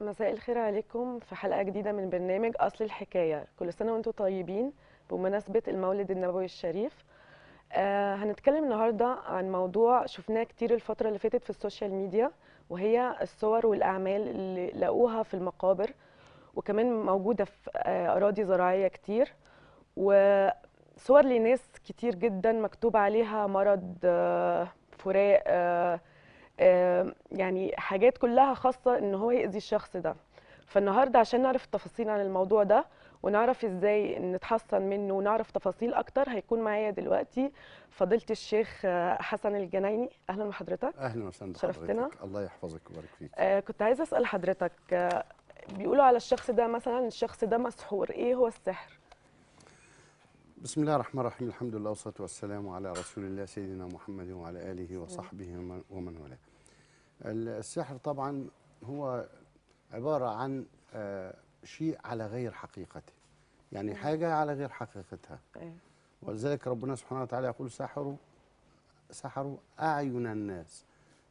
مساء الخير عليكم في حلقه جديده من برنامج اصل الحكايه كل سنه وانتم طيبين بمناسبه المولد النبوي الشريف آه هنتكلم النهارده عن موضوع شفناه كتير الفتره اللي فاتت في السوشيال ميديا وهي الصور والاعمال اللي لقوها في المقابر وكمان موجوده في آه اراضي زراعيه كتير وصور لناس كتير جدا مكتوب عليها مرض آه فراق آه، يعني حاجات كلها خاصه ان هو ياذي الشخص ده فالنهارده عشان نعرف التفاصيل عن الموضوع ده ونعرف ازاي نتحسن منه ونعرف تفاصيل اكتر هيكون معايا دلوقتي فضيله الشيخ آه، حسن الجنايني اهلا بحضرتك اهلا وسهلا بحضرتك شرفتنا الله يحفظك ويبارك فيك آه كنت عايزه اسال حضرتك آه بيقولوا على الشخص ده مثلا الشخص ده مسحور ايه هو السحر بسم الله الرحمن الرحيم الحمد لله والصلاه والسلام على رسول الله سيدنا محمد وعلى اله وصحبه ومن والاه السحر طبعا هو عبارة عن آه، شيء على غير حقيقته يعني حاجة على غير حقيقتها إيه. ولذلك ربنا سبحانه وتعالى يقول سحروا سحروا أعين الناس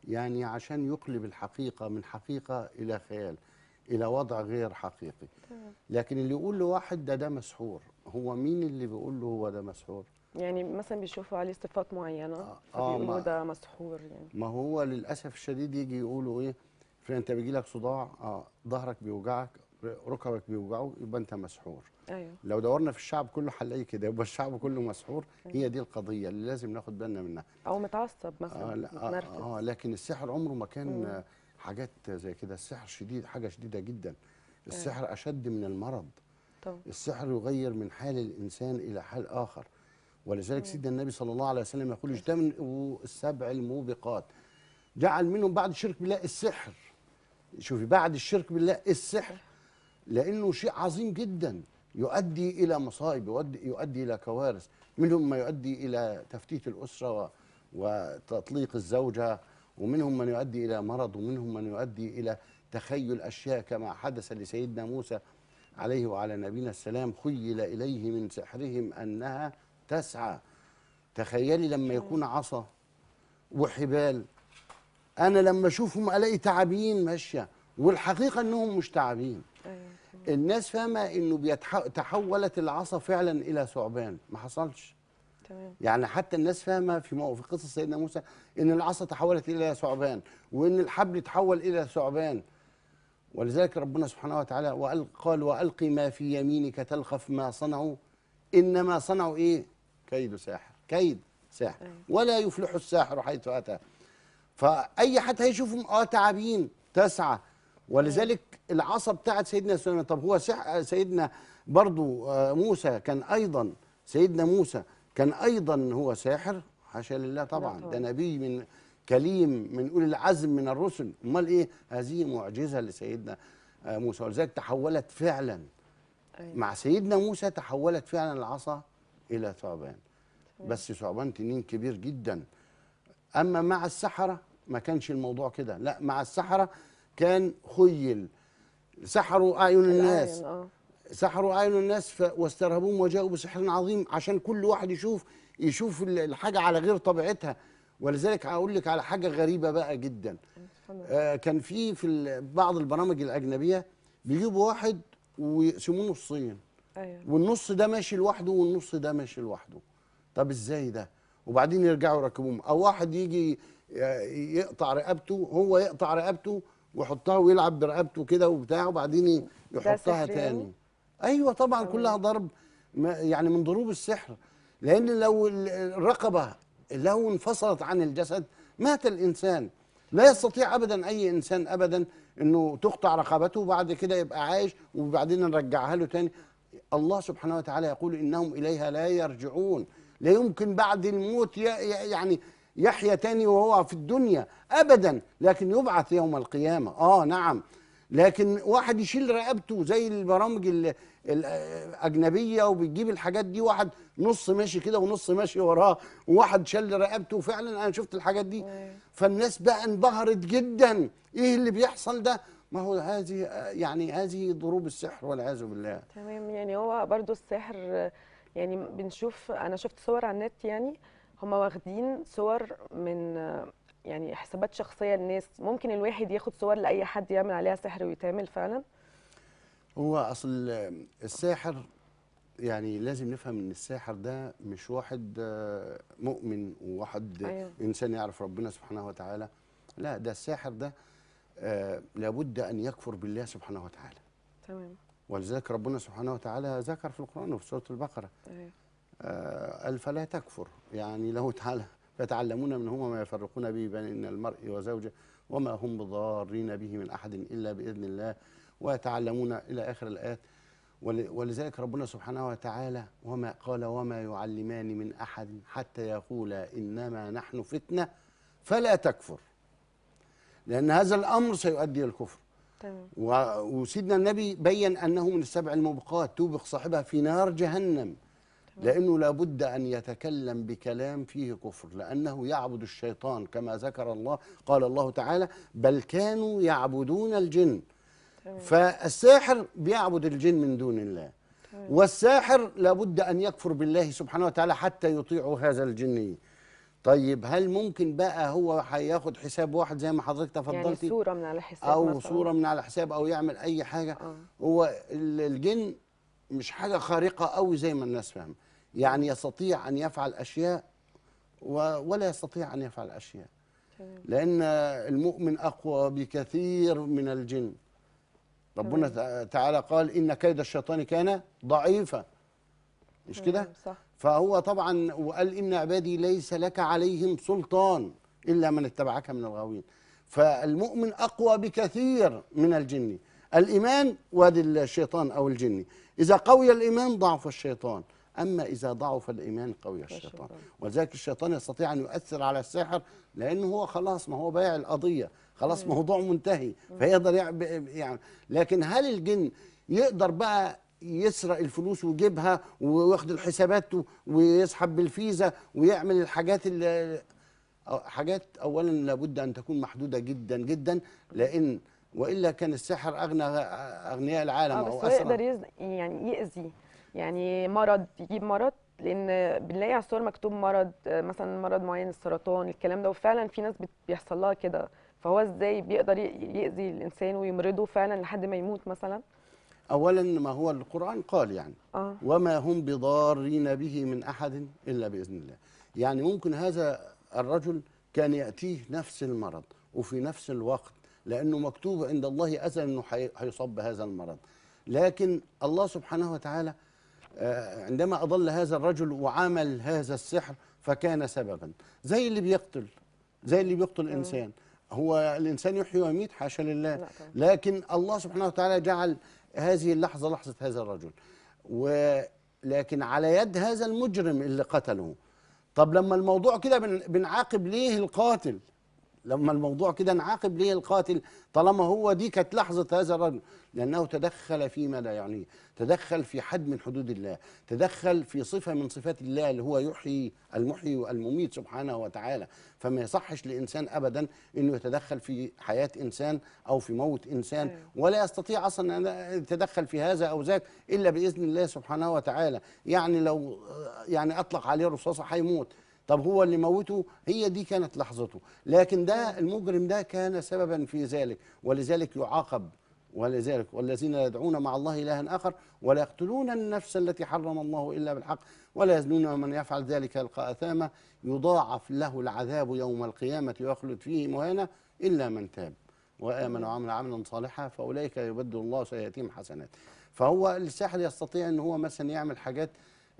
يعني عشان يقلب الحقيقة من حقيقة إلى خيال إلى وضع غير حقيقي لكن اللي يقول لواحد ده ده مسحور هو مين اللي بيقول له هو ده مسحور يعني مثلا بيشوفوا عليه صفات معينه آه. آه، فبيقولوا آه ده مسحور يعني ما هو للاسف الشديد يجي يقولوا ايه انت بيجي لك صداع اه ظهرك بيوجعك ركبك بيوجعه يبقى انت مسحور ايوه لو دورنا في الشعب كله هنلاقي كده يبقى الشعب كله مسحور أيوة. هي دي القضيه اللي لازم ناخد بالنا منها او متعصب مثلا آه, لا آه, اه لكن السحر عمره ما كان مم. حاجات زي كده السحر شديد حاجه شديده جدا أيوه. السحر أيوة. اشد من المرض طبعا. السحر يغير من حال الانسان الى حال اخر ولذلك سيدنا النبي صلى الله عليه وسلم يقول اجتنبوا السبع الموبقات جعل منهم بعد الشرك بالله السحر شوفي بعد الشرك بالله السحر لانه شيء عظيم جدا يؤدي الى مصائب يؤدي, يؤدي الى كوارث منهم ما يؤدي الى تفتيت الاسره وتطليق الزوجه ومنهم من يؤدي الى مرض ومنهم من يؤدي الى تخيل اشياء كما حدث لسيدنا موسى عليه وعلى نبينا السلام خيل اليه من سحرهم انها تسعى تخيلي لما يكون عصا وحبال انا لما اشوفهم الاقي تعابين ماشيه والحقيقه انهم مش تعابين أيوة. الناس فاهمه انه بيتحولت تحولت العصا فعلا الى ثعبان ما حصلش تمام يعني حتى الناس فاهمه في موقف في قصه سيدنا موسى ان العصا تحولت الى ثعبان وان الحبل تحول الى ثعبان ولذلك ربنا سبحانه وتعالى قال والقي ما في يمينك تلخف ما صنعوا انما صنعوا ايه كيد ساحر كيد ساحر ولا يفلح الساحر حيث أتى فأي حد هيشوفهم اه تعابين تسعى ولذلك العصا بتاعت سيدنا سليمان طب هو سيدنا برضو آه، موسى كان أيضا سيدنا موسى كان أيضا هو ساحر حاشا لله طبعا ده نبي من كليم من أولي العزم من الرسل أمال إيه هذه معجزة لسيدنا آه، موسى ولذلك تحولت فعلا مع سيدنا موسى تحولت فعلا العصا الى ثعبان طيب. بس ثعبان تنين كبير جدا اما مع السحره ما كانش الموضوع كده لا مع السحره كان خيل سحروا اعين الناس آه. سحروا اعين الناس واسترهبوهم وجاءوا بسحر عظيم عشان كل واحد يشوف يشوف الحاجه على غير طبيعتها ولذلك هقول لك على حاجه غريبه بقى جدا آه كان في في بعض البرامج الاجنبيه بيجيبوا واحد ويقسموه نصين أيوة. والنص ده ماشي لوحده والنص ده ماشي لوحده طب ازاي ده وبعدين يرجعوا يركبوهم او واحد يجي يقطع رقبته هو يقطع رقبته ويحطها ويلعب برقبته كده وبتاع وبعدين يحطها تاني ايوه طبعا أوه. كلها ضرب يعني من ضروب السحر لان لو الرقبه لو انفصلت عن الجسد مات الانسان لا يستطيع ابدا اي انسان ابدا انه تقطع رقبته وبعد كده يبقى عايش وبعدين نرجعها له تاني الله سبحانه وتعالى يقول إنهم إليها لا يرجعون لا يمكن بعد الموت يعني يحيى تاني وهو في الدنيا أبدا لكن يبعث يوم القيامة آه نعم لكن واحد يشيل رقبته زي البرامج الأجنبية وبتجيب الحاجات دي واحد نص ماشي كده ونص ماشي وراه وواحد شل رقبته وفعلا أنا شفت الحاجات دي فالناس بقى انبهرت جدا إيه اللي بيحصل ده ما هو هذه يعني هذه ضروب السحر والعياذ بالله تمام يعني هو برضو السحر يعني بنشوف انا شفت صور على النت يعني هم واخدين صور من يعني حسابات شخصيه الناس ممكن الواحد ياخد صور لاي حد يعمل عليها سحر ويتعمل فعلا هو اصل الساحر يعني لازم نفهم ان الساحر ده مش واحد آه، مؤمن وواحد أيوه. انسان يعرف ربنا سبحانه وتعالى لا ده الساحر ده آه، لابد أن يكفر بالله سبحانه وتعالى تمام ولذلك ربنا سبحانه وتعالى ذكر في القرآن وفي سورة البقرة أيوه. آه قال فلا تكفر يعني له تعالى يتعلمون منهما ما يفرقون به بين المرء وزوجه وما هم بضارين به من أحد إلا بإذن الله ويتعلمون إلى آخر الآيات ولذلك ربنا سبحانه وتعالى وما قال وما يعلمان من أحد حتى يقولا إنما نحن فتنة فلا تكفر لأن هذا الأمر سيؤدي إلى الكفر تمام. وسيدنا النبي بين أنه من السبع الموبقات توبق صاحبها في نار جهنم تمام. لأنه لابد أن يتكلم بكلام فيه كفر لأنه يعبد الشيطان كما ذكر الله قال الله تعالى بل كانوا يعبدون الجن تمام. فالساحر بيعبد الجن من دون الله والساحر لابد أن يكفر بالله سبحانه وتعالى حتى يطيع هذا الجني طيب هل ممكن بقى هو هياخد حساب واحد زي ما حضرتك يعني تفضلتي يعني صوره من على حساب او مثلاً. صوره من على حساب او يعمل اي حاجه آه. هو الجن مش حاجه خارقه قوي زي ما الناس فاهمه يعني يستطيع ان يفعل اشياء ولا يستطيع ان يفعل اشياء لان المؤمن اقوى بكثير من الجن ربنا تعالى قال ان كيد الشيطان كان ضعيفا مش كده صح فهو طبعا وقال إن عبادي ليس لك عليهم سلطان إلا من اتبعك من الغاوين فالمؤمن أقوى بكثير من الجني الإيمان وادي الشيطان أو الجني إذا قوي الإيمان ضعف الشيطان أما إذا ضعف الإيمان قوي الشيطان ولذلك الشيطان يستطيع أن يؤثر على الساحر لأنه هو خلاص ما هو بايع القضية خلاص موضوع منتهي فيقدر يعني لكن هل الجن يقدر بقى يسرق الفلوس ويجيبها وياخد الحسابات ويسحب بالفيزا ويعمل الحاجات اللي حاجات اولا لابد ان تكون محدوده جدا جدا لان والا كان السحر اغنى اغنياء العالم آه، او بس يقدر يعني يأذي يعني مرض يجيب مرض لان بنلاقي على الصور مكتوب مرض مثلا مرض معين السرطان الكلام ده وفعلا في ناس بيحصل لها كده فهو ازاي بيقدر يأذي الانسان ويمرضه فعلا لحد ما يموت مثلا أولا ما هو القرآن قال يعني آه. وما هم بضارين به من أحد إلا بإذن الله يعني ممكن هذا الرجل كان يأتيه نفس المرض وفي نفس الوقت لأنه مكتوب عند الله أزل أنه هيصاب بهذا المرض لكن الله سبحانه وتعالى آه، عندما أضل هذا الرجل وعمل هذا السحر فكان سببا زي اللي بيقتل زي اللي بيقتل إنسان هو الإنسان يحيي ويميت حاشا لله لكن الله سبحانه وتعالى جعل هذه اللحظة لحظة هذا الرجل ولكن على يد هذا المجرم اللي قتله طب لما الموضوع كده بنعاقب ليه القاتل لما الموضوع كده نعاقب ليه القاتل طالما هو دي كانت لحظة هذا الرجل لأنه تدخل فيما لا يعنيه تدخل في حد من حدود الله تدخل في صفة من صفات الله اللي هو يحيي المحيي والمميت سبحانه وتعالى فما يصحش لإنسان أبدا أنه يتدخل في حياة إنسان أو في موت إنسان أيوه. ولا يستطيع أصلا أن يتدخل في هذا أو ذاك إلا بإذن الله سبحانه وتعالى يعني لو يعني أطلق عليه رصاصة هيموت طب هو اللي موته هي دي كانت لحظته لكن ده المجرم ده كان سببا في ذلك ولذلك يعاقب ولذلك والذين يدعون مع الله إلها آخر ولا يقتلون النفس التي حرم الله إلا بالحق ولا يزنون ومن يفعل ذلك يلقى أثاما يضاعف له العذاب يوم القيامة ويخلد فيه مهانة إلا من تاب وآمن وعمل عملا صالحا فأولئك يبدل الله سيئاتهم حسنات فهو الساحر يستطيع أن هو مثلا يعمل حاجات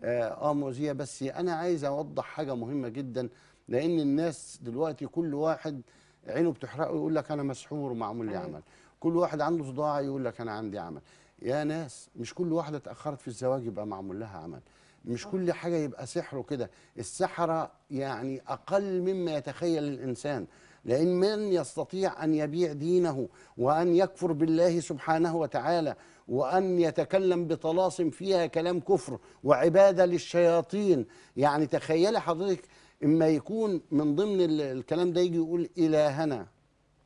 آه،, اه مؤذيه بس انا عايز اوضح حاجه مهمه جدا لان الناس دلوقتي كل واحد عينه بتحرقه يقول لك انا مسحور ومعمول لي أيوة. عمل كل واحد عنده صداع يقول لك انا عندي عمل يا ناس مش كل واحده اتاخرت في الزواج يبقى معمول لها عمل مش كل حاجه يبقى سحر وكده السحره يعني اقل مما يتخيل الانسان لان من يستطيع ان يبيع دينه وان يكفر بالله سبحانه وتعالى وأن يتكلم بطلاسم فيها كلام كفر وعبادة للشياطين يعني تخيلي حضرتك إما يكون من ضمن الكلام ده يجي يقول إلهنا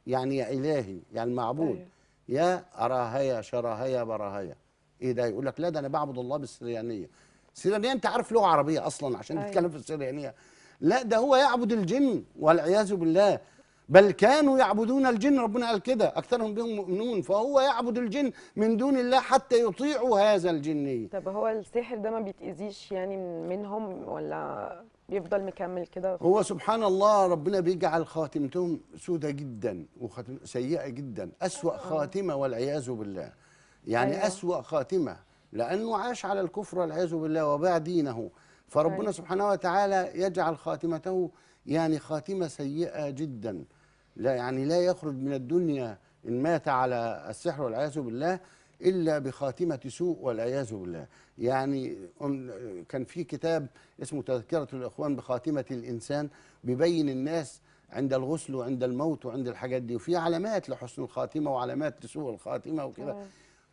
يعني يا إلهي يعني المعبود أيوه. يا أراهيا شراهيا براهيا إيه ده يقول لك لا ده أنا بعبد الله بالسريانية السريانية أنت عارف لغة عربية أصلا عشان تتكلم أيوه. في السريانية لا ده هو يعبد الجن والعياذ بالله بل كانوا يعبدون الجن ربنا قال كده اكثرهم بهم مؤمنون فهو يعبد الجن من دون الله حتى يطيعوا هذا الجني طب هو السحر ده ما بيتاذيش يعني منهم ولا بيفضل مكمل كده هو سبحان الله ربنا بيجعل خاتمتهم سودة جدا وخاتم سيئه جدا اسوا آه. خاتمه والعياذ بالله يعني أيوة. اسوا خاتمه لانه عاش على الكفر والعياذ بالله وباع دينه فربنا أيوة. سبحانه وتعالى يجعل خاتمته يعني خاتمه سيئه جدا لا يعني لا يخرج من الدنيا إن مات على السحر والعياذ بالله إلا بخاتمة سوء والعياذ بالله يعني كان في كتاب اسمه تذكرة الإخوان بخاتمة الإنسان بيبين الناس عند الغسل وعند الموت وعند الحاجات دي وفي علامات لحسن الخاتمة وعلامات لسوء الخاتمة وكده آه.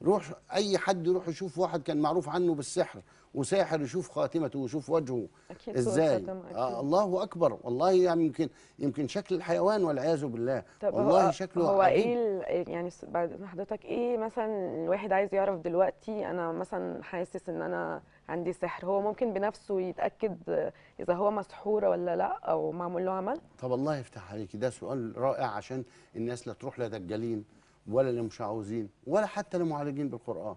روح اي حد يروح يشوف واحد كان معروف عنه بالسحر وساحر يشوف خاتمته ويشوف وجهه أكيد ازاي آه، أكيد. آه الله اكبر والله يعني يمكن يمكن شكل الحيوان والعياذ بالله طب والله هو شكله هو إيه عجيب. ايه يعني بعد حضرتك ايه مثلا الواحد عايز يعرف دلوقتي انا مثلا حاسس ان انا عندي سحر هو ممكن بنفسه يتاكد اذا هو مسحوره ولا لا او معمول له عمل طب الله يفتح عليكي ده سؤال رائع عشان الناس لا تروح لدجالين ولا للمشعوذين ولا حتى للمعالجين بالقرآن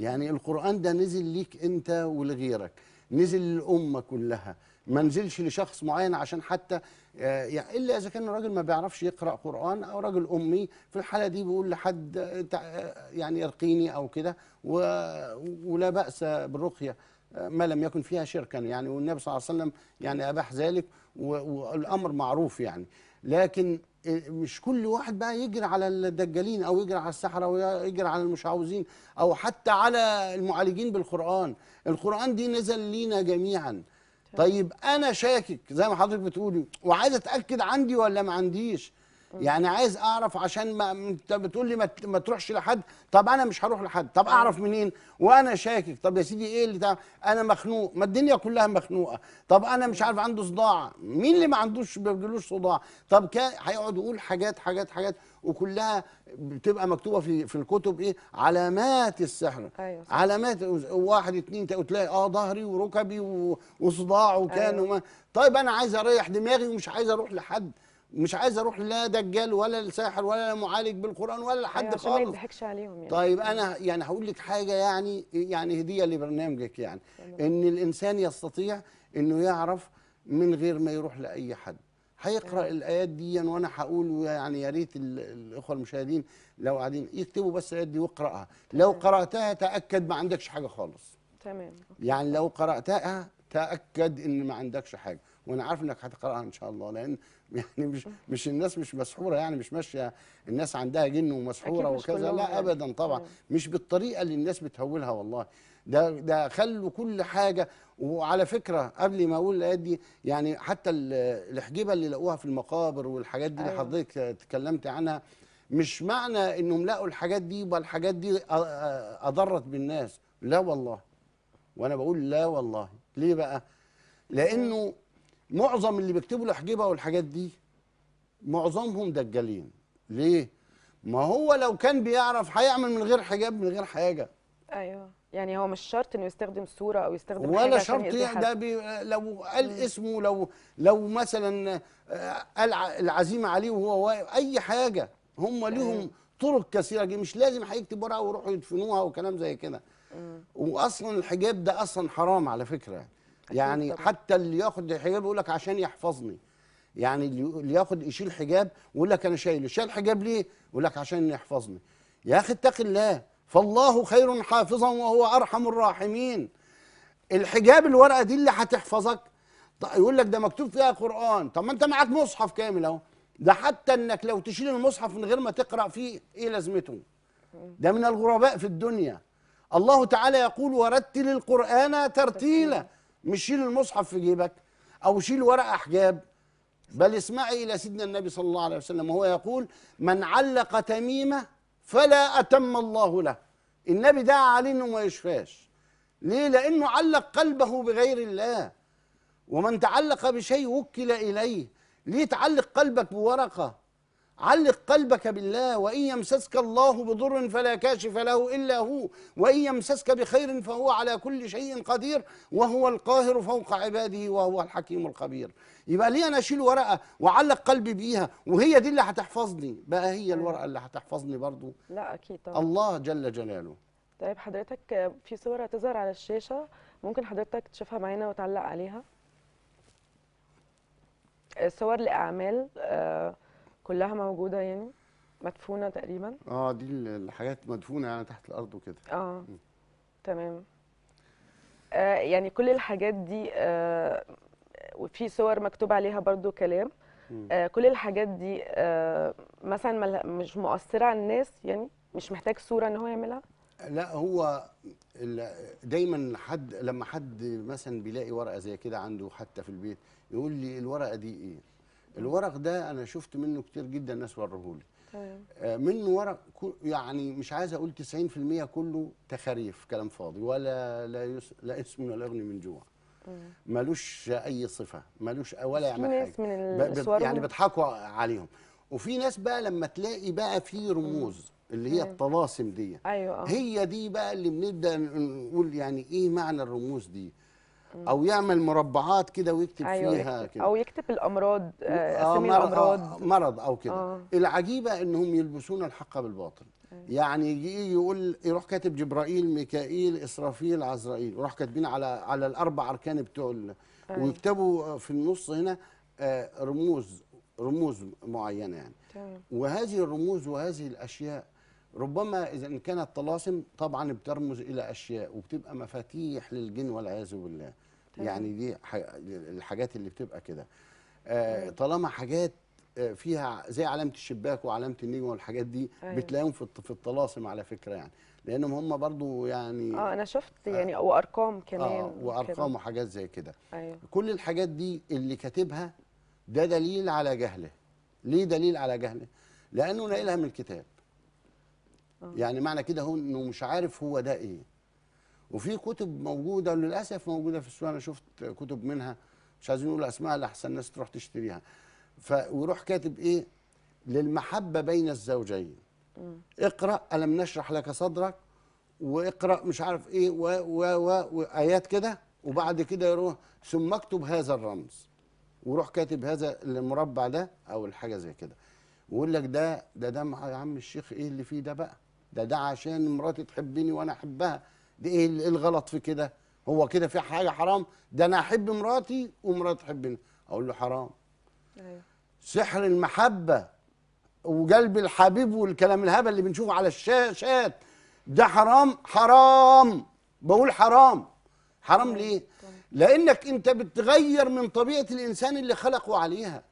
يعني القرآن ده نزل ليك أنت ولغيرك نزل للأمة كلها ما نزلش لشخص معين عشان حتى آه، يعني إلا إذا كان الراجل ما بيعرفش يقرأ قرآن أو راجل أمي في الحالة دي بيقول لحد آه، آه، يعني يرقيني أو كده ولا بأس بالرقية ما لم يكن فيها شركا يعني والنبي صلى الله عليه وسلم يعني أباح ذلك والأمر معروف يعني لكن مش كل واحد بقى يجري على الدجالين او يجري على السحره او يجري على المشعوذين او حتى على المعالجين بالقران القران دي نزل لينا جميعا طيب انا شاكك زي ما حضرتك بتقولي وعايز اتاكد عندي ولا ما عنديش يعني عايز اعرف عشان ما انت بتقول لي ما تروحش لحد طب انا مش هروح لحد طب اعرف منين وانا شاكك طب يا سيدي ايه اللي انا مخنوق ما الدنيا كلها مخنوقه طب انا مش عارف عنده صداع مين اللي ما عندوش ما بيجيلوش صداع طب هيقعد يقول حاجات حاجات حاجات وكلها بتبقى مكتوبه في في الكتب ايه علامات السحر أيوة. علامات واحد اتنين تلاقي اه ظهري وركبي وصداع وكان أيوة. وما طيب انا عايز اريح دماغي ومش عايز اروح لحد مش عايز اروح لا دجال ولا لساحر ولا معالج بالقران ولا لحد أيوة خالص ما يضحكش عليهم يعني طيب انا يعني هقول لك حاجه يعني يعني هديه لبرنامجك يعني ان الانسان يستطيع انه يعرف من غير ما يروح لاي حد هيقرا أيوة. الايات دي يعني، وانا هقول يعني يا ريت الاخوه المشاهدين لو قاعدين يكتبوا بس الايات دي واقراها لو قراتها تاكد ما عندكش حاجه خالص تمام يعني لو قراتها تاكد ان ما عندكش حاجه وانا عارف انك هتقراها ان شاء الله لان يعني مش مش الناس مش مسحوره يعني مش ماشيه الناس عندها جن ومسحوره وكذا لا يعني. ابدا طبعا أيوه. مش بالطريقه اللي الناس بتهولها والله ده ده خلوا كل حاجه وعلى فكره قبل ما اقول الايات دي يعني حتى الحجيبه اللي لقوها في المقابر والحاجات دي أيوة. اللي حضرتك اتكلمت عنها مش معنى انهم لقوا الحاجات دي يبقى الحاجات دي اضرت بالناس لا والله وانا بقول لا والله ليه بقى لانه معظم اللي بيكتبوا الاحجبه والحاجات دي معظمهم دجالين ليه ما هو لو كان بيعرف هيعمل من غير حجاب من غير حاجه ايوه يعني هو مش شرط انه يستخدم صوره او يستخدم ولا شرط يعني، ده بي لو قال اسمه لو لو مثلا آه، قال العزيمه عليه وهو واقف اي حاجه هم أيوه. ليهم طرق كثيره جدا مش لازم هيكتب ورقه ويروحوا يدفنوها وكلام زي كده واصلا الحجاب ده اصلا حرام على فكره يعني طبعا. حتى اللي ياخد الحجاب يقول لك عشان يحفظني يعني اللي ياخد يشيل حجاب يقول لك انا شايله شايل حجاب ليه يقول لك عشان يحفظني يا اخي اتق الله فالله خير حافظا وهو ارحم الراحمين الحجاب الورقه دي اللي هتحفظك طيب يقول لك ده مكتوب فيها قران طب ما انت معاك مصحف كامل اهو ده حتى انك لو تشيل المصحف من غير ما تقرا فيه ايه لازمته ده من الغرباء في الدنيا الله تعالى يقول ورتل القران ترتيلا مش شيل المصحف في جيبك او شيل ورقه حجاب بل اسمعي الى سيدنا النبي صلى الله عليه وسلم وهو يقول من علق تميمه فلا اتم الله له النبي دعا عليه انه ما يشفاش ليه لانه علق قلبه بغير الله ومن تعلق بشيء وكل اليه ليه تعلق قلبك بورقه علق قلبك بالله وإن يمسسك الله بضر فلا كاشف له إلا هو وإن يمسسك بخير فهو على كل شيء قدير وهو القاهر فوق عباده وهو الحكيم الخبير يبقى ليه أنا أشيل ورقة وعلق قلبي بيها وهي دي اللي هتحفظني بقى هي الورقة اللي هتحفظني برضو لا أكيد طبعا الله جل جلاله طيب حضرتك في صور هتظهر على الشاشة ممكن حضرتك تشوفها معانا وتعلق عليها آه، صور لأعمال آه كلها موجوده يعني مدفونه تقريبا اه دي الحاجات مدفونه يعني تحت الارض وكده اه م. تمام آه يعني كل الحاجات دي آه وفي صور مكتوب عليها برضو كلام آه كل الحاجات دي آه مثلا مش مؤثره على الناس يعني مش محتاج صوره ان هو يعملها لا هو دايما حد لما حد مثلا بيلاقي ورقه زي كده عنده حتى في البيت يقول لي الورقه دي ايه الورق ده انا شفت منه كتير جدا ناس ورهولي تمام طيب. آه، منه ورق يعني مش عايز اقول 90% كله تخاريف كلام فاضي ولا لا يس... لا اسم ولا اغني من جوع ملوش اي صفه ملوش ولا يعمل حاجه من ب... يعني بيضحكوا عليهم وفي ناس بقى لما تلاقي بقى في رموز اللي هي الطلاسم دي أيوة. آه. هي دي بقى اللي بنبدا نقول يعني ايه معنى الرموز دي او يعمل مربعات كده ويكتب أيوة فيها كده او يكتب الامراض آه، آه، اسامي آه الامراض مرض او كده آه. العجيبه انهم يلبسون الحق بالباطل يعني يجي يقول يروح كاتب جبرائيل ميكائيل اسرافيل عزرائيل يروح كاتبين على على الاربع اركان بتوع أيوة. ويكتبوا في النص هنا آه، رموز رموز معينه يعني وهذه الرموز وهذه الاشياء ربما اذا كانت طلاسم طبعا بترمز الى اشياء وبتبقى مفاتيح للجن والعياذ بالله يعني دي الحاجات اللي بتبقى كده آه، طالما حاجات آه، فيها زي علامه الشباك وعلامه النجم والحاجات دي أيوة. بتلاقيهم في في الطلاسم على فكره يعني لانهم هم برضو يعني اه انا شفت آه. يعني آه وارقام كمان آه وارقام وحاجات زي كده أيوة. كل الحاجات دي اللي كاتبها ده دليل على جهله ليه دليل على جهله لانه نقلها من الكتاب آه. يعني معنى كده هو انه مش عارف هو ده ايه وفي كتب موجوده للاسف موجوده في السوق انا شفت كتب منها مش عايزين نقول اسماء لاحسن الناس تروح تشتريها ف ويروح كاتب ايه للمحبه بين الزوجين اقرا الم نشرح لك صدرك واقرا مش عارف ايه و و و وايات كده وبعد كده يروح ثم اكتب هذا الرمز وروح كاتب هذا المربع ده او الحاجه زي كده ويقول لك ده ده ده يا عم الشيخ ايه اللي فيه ده بقى ده ده عشان مراتي تحبني وانا احبها ده ايه, ايه الغلط في كده هو كده في حاجه حرام ده انا احب مراتي ومراتي تحبني اقول له حرام ايوه سحر المحبه وقلب الحبيب والكلام الهبل اللي بنشوفه على الشاشات ده حرام حرام بقول حرام حرام طيب، ليه طيب. لانك انت بتغير من طبيعه الانسان اللي خلقه عليها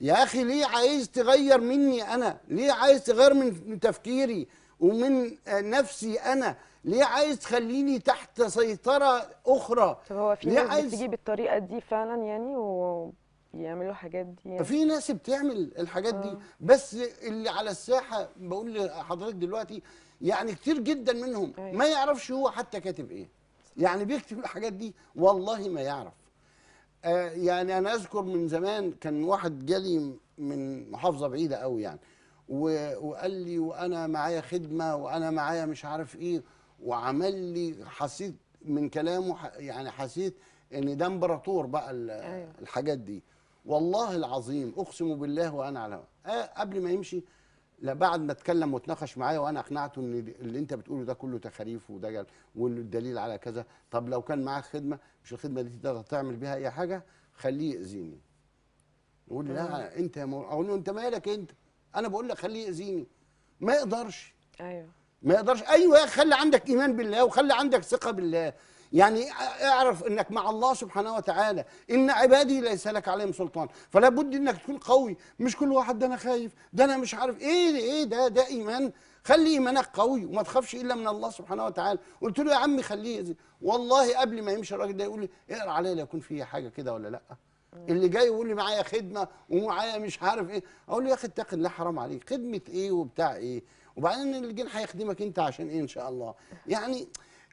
يا اخي ليه عايز تغير مني انا ليه عايز تغير من تفكيري ومن آه، نفسي انا ليه عايز تخليني تحت سيطره اخرى طب هو في ناس عايز... بتيجي بالطريقه دي فعلا يعني ويعملوا حاجات دي يعني. في ناس بتعمل الحاجات آه. دي بس اللي على الساحه بقول لحضرتك دلوقتي يعني كتير جدا منهم أيوة. ما يعرفش هو حتى كاتب ايه يعني بيكتب الحاجات دي والله ما يعرف آه يعني انا اذكر من زمان كان واحد جالي من محافظه بعيده قوي يعني وقال لي وانا معايا خدمه وانا معايا مش عارف ايه وعمل لي حسيت من كلامه يعني حسيت ان ده امبراطور بقى أيوة. الحاجات دي والله العظيم اقسم بالله وانا على أه قبل ما يمشي لا بعد ما اتكلم واتناقش معايا وانا اقنعته ان اللي انت بتقوله ده كله تخاريف وده جل والدليل على كذا طب لو كان معاك خدمه مش الخدمه دي تقدر تعمل بيها اي حاجه خليه ياذيني يقول لي لا أيوة. انت اقول له انت مالك انت انا بقول لك خليه ياذيني ما يقدرش ايوه ما يقدرش ايوه خلي عندك ايمان بالله وخلي عندك ثقه بالله يعني اعرف انك مع الله سبحانه وتعالى ان عبادي ليس لك عليهم سلطان فلا بد انك تكون قوي مش كل واحد ده انا خايف ده انا مش عارف ايه ده ايه ده ده ايمان خلي ايمانك قوي وما تخافش الا من الله سبحانه وتعالى قلت له يا عمي خليه والله قبل ما يمشي الراجل ده يقول لي اقرا عليا لو يكون فيه حاجه كده ولا لا اللي جاي يقول لي معايا خدمه ومعايا مش عارف ايه اقول له يا اخي اتق الله حرام عليك خدمه ايه وبتاع ايه وبعدين الجن هيخدمك انت عشان ايه ان شاء الله يعني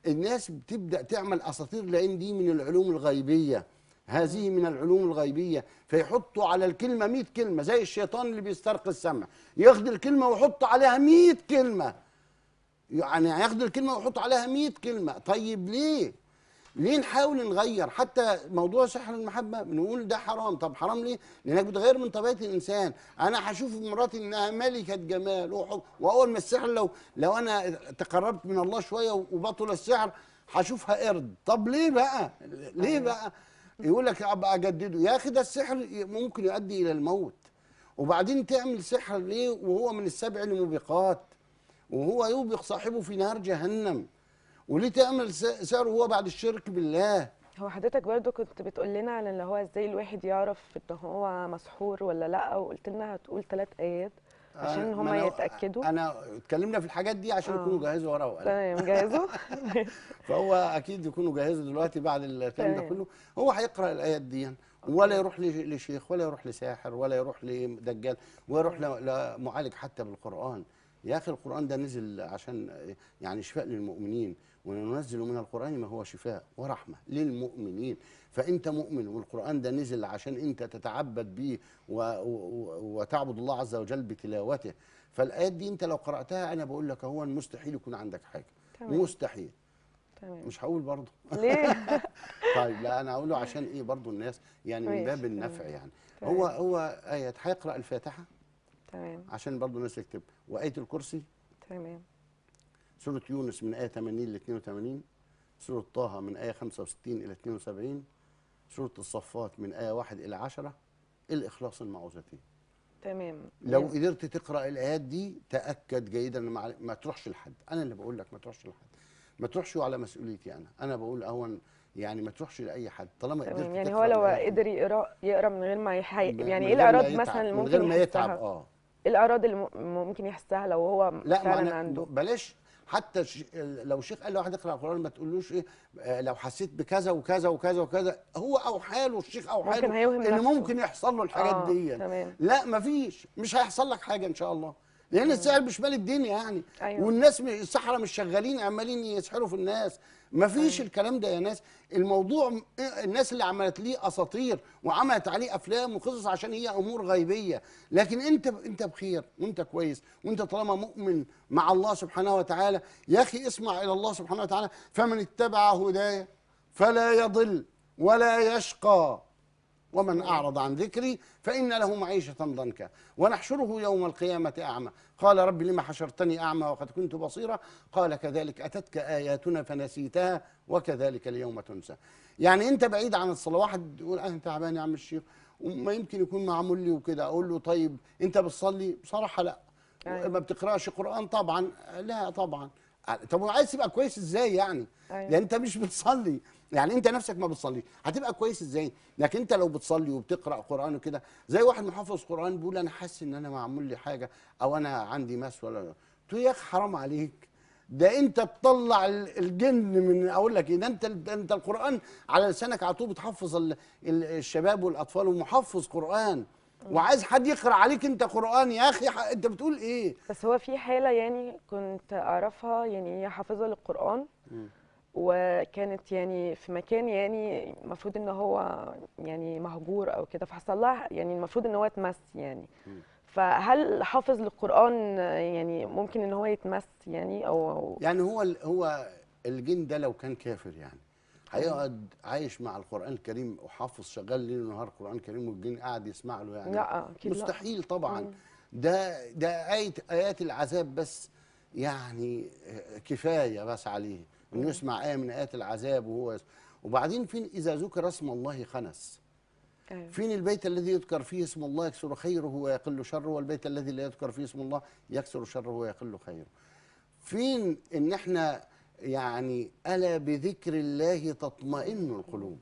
الناس بتبدا تعمل اساطير لان دي من العلوم الغيبيه هذه من العلوم الغيبيه فيحطوا على الكلمه 100 كلمه زي الشيطان اللي بيسترق السمع ياخد الكلمه ويحط عليها 100 كلمه يعني ياخد الكلمه ويحط عليها 100 كلمه طيب ليه ليه نحاول نغير حتى موضوع سحر المحبه بنقول ده حرام طب حرام ليه لانك بتغير من طبيعه الانسان انا هشوف مراتي انها ملكه جمال وحب واول ما السحر لو لو انا تقربت من الله شويه وبطل السحر هشوفها قرد طب ليه بقى ليه أيوه. بقى يقول لك ابقى اجدده يا اخي ده السحر ممكن يؤدي الى الموت وبعدين تعمل سحر ليه وهو من السبع الموبقات وهو يوبق صاحبه في نار جهنم وليه تعمل سعره هو بعد الشرك بالله هو حضرتك برضو كنت بتقول لنا على اللي هو ازاي الواحد يعرف ان هو مسحور ولا لا وقلت لنا هتقول ثلاث ايات عشان آه، هم يتاكدوا انا اتكلمنا في الحاجات دي عشان آه. يكونوا جهزوا ورقه وقلم تمام جهزوا فهو اكيد يكونوا جهزوا دلوقتي بعد الكلام ده كله هو هيقرا الايات دي يعني. ولا يروح لشيخ ولا يروح لساحر ولا يروح لدجال ويروح لمعالج حتى بالقران يا اخي القران ده نزل عشان يعني شفاء للمؤمنين وننزل من القرآن ما هو شفاء ورحمة للمؤمنين فأنت مؤمن والقرآن ده نزل عشان أنت تتعبد به وتعبد الله عز وجل بتلاوته فالآيات دي أنت لو قرأتها أنا بقول لك هو مستحيل يكون عندك حاجة تمام. مستحيل تمام. مش هقول برضه ليه؟ طيب لا أنا هقوله عشان إيه برضه الناس يعني من باب النفع يعني تمام. هو هو آيات هيقرأ الفاتحة تمام عشان برضه الناس تكتب وآية الكرسي تمام سورة يونس من آية 80 إلى 82 سورة طه من آية 65 إلى 72 سورة الصفات من آية 1 إلى 10 الإخلاص المعوذتين تمام لو مم. قدرت تقرأ الآيات دي تأكد جيدا ما تروحش لحد أنا اللي بقول لك ما تروحش لحد ما تروحش على مسؤوليتي أنا أنا بقول أهون يعني ما تروحش لاي حد طالما قدرت يعني هو لو قدر يقرا يقرا من غير ما يحي... يعني ايه الاعراض مثلا اللي ممكن من غير ما يتعب اه الاعراض اللي ممكن يحسها لو هو لا فعلا عنده بلاش حتى لو شيخ قال لواحد اقرا القران ما تقولوش ايه آه، لو حسيت بكذا وكذا وكذا وكذا هو او حاله الشيخ او حاله ان ممكن يحصل له الحاجات آه دي لا مفيش مش هيحصل لك حاجه ان شاء الله لان السحر مش مال الدنيا يعني أيوة. والناس الصحراء مش شغالين عمالين يسحروا في الناس مفيش أيوة. الكلام ده يا ناس الموضوع الناس اللي عملت ليه اساطير وعملت عليه افلام وقصص عشان هي امور غيبيه لكن انت انت بخير وانت كويس وانت طالما مؤمن مع الله سبحانه وتعالى يا اخي اسمع الى الله سبحانه وتعالى فمن اتبع هدايا فلا يضل ولا يشقى ومن أعرض عن ذكري فإن له معيشة ضنكا ونحشره يوم القيامة أعمى قال رب لما حشرتني أعمى وقد كنت بصيرا قال كذلك أتتك آياتنا فنسيتها وكذلك اليوم تنسى يعني أنت بعيد عن الصلاة واحد يقول أنا تعبان يا عم الشيخ وما يمكن يكون معمول لي وكده أقول له طيب أنت بتصلي بصراحة لا أيوة. ما بتقرأش قرآن طبعا لا طبعا طب وعايز تبقى كويس ازاي يعني أيوة. لان انت مش بتصلي يعني انت نفسك ما بتصليش هتبقى كويس ازاي لكن انت لو بتصلي وبتقرا قران وكده زي واحد محافظ قران بيقول انا حاسس ان انا معمول لي حاجه او انا عندي مس ولا تقول يا حرام عليك ده انت تطلع الجن من اقول لك ايه ده انت انت القران على لسانك على طول بتحفظ الشباب والاطفال ومحفظ قران وعايز حد يقرا عليك انت قران يا اخي انت بتقول ايه بس هو في حاله يعني كنت اعرفها يعني هي حافظه للقران وكانت يعني في مكان يعني المفروض ان هو يعني مهجور او كده فحصل لها يعني المفروض ان هو اتمس يعني فهل حافظ للقران يعني ممكن ان هو يتمس يعني او, يعني هو هو الجن ده لو كان كافر يعني هيقعد عايش مع القران الكريم وحافظ شغال ليل ونهار القران الكريم والجن قاعد يسمع له يعني لا أكيد مستحيل طبعا مم. ده ده ايه ايات العذاب بس يعني كفايه بس عليه ونسمع آية من آيات العذاب وهو وبعدين فين إذا ذكر اسم الله خنس أيوة. فين البيت الذي يذكر فيه اسم الله يكثر خيره ويقل شره والبيت الذي لا يذكر فيه اسم الله يكثر شره ويقل خيره فين ان احنا يعني الا بذكر الله تطمئن القلوب